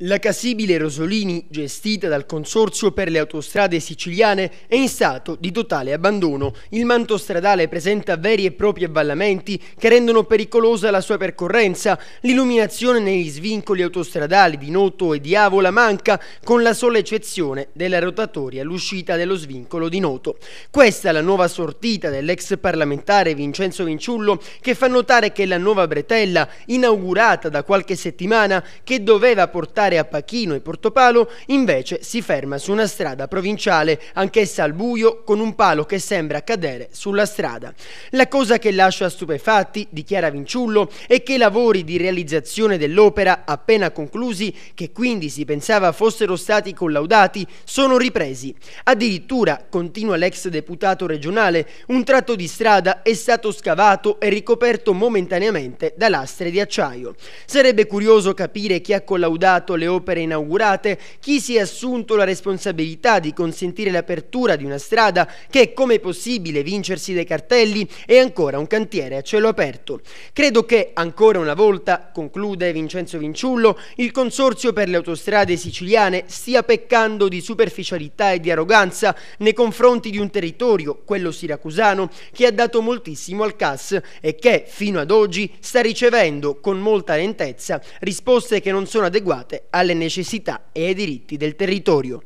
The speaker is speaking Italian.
La Casibile Rosolini, gestita dal Consorzio per le autostrade siciliane, è in stato di totale abbandono. Il manto stradale presenta veri e propri avvallamenti che rendono pericolosa la sua percorrenza. L'illuminazione negli svincoli autostradali di Noto e di Avola manca, con la sola eccezione della rotatoria all'uscita dello svincolo di Noto. Questa è la nuova sortita dell'ex parlamentare Vincenzo Vinciullo, che fa notare che la nuova bretella, inaugurata da qualche settimana, che doveva portare andare a Pachino e Portopalo, invece si ferma su una strada provinciale, anch'essa al buio, con un palo che sembra cadere sulla strada. La cosa che lascia stupefatti, dichiara Vinciullo, è che i lavori di realizzazione dell'opera appena conclusi, che quindi si pensava fossero stati collaudati, sono ripresi. Addirittura, continua l'ex deputato regionale, un tratto di strada è stato scavato e ricoperto momentaneamente da lastre di acciaio. Sarebbe curioso capire chi ha collaudato le opere inaugurate, chi si è assunto la responsabilità di consentire l'apertura di una strada che, come possibile vincersi dai cartelli, è ancora un cantiere a cielo aperto. Credo che, ancora una volta, conclude Vincenzo Vinciullo, il Consorzio per le autostrade siciliane stia peccando di superficialità e di arroganza nei confronti di un territorio, quello siracusano, che ha dato moltissimo al CAS e che, fino ad oggi, sta ricevendo con molta lentezza risposte che non sono adeguate alle necessità e ai diritti del territorio.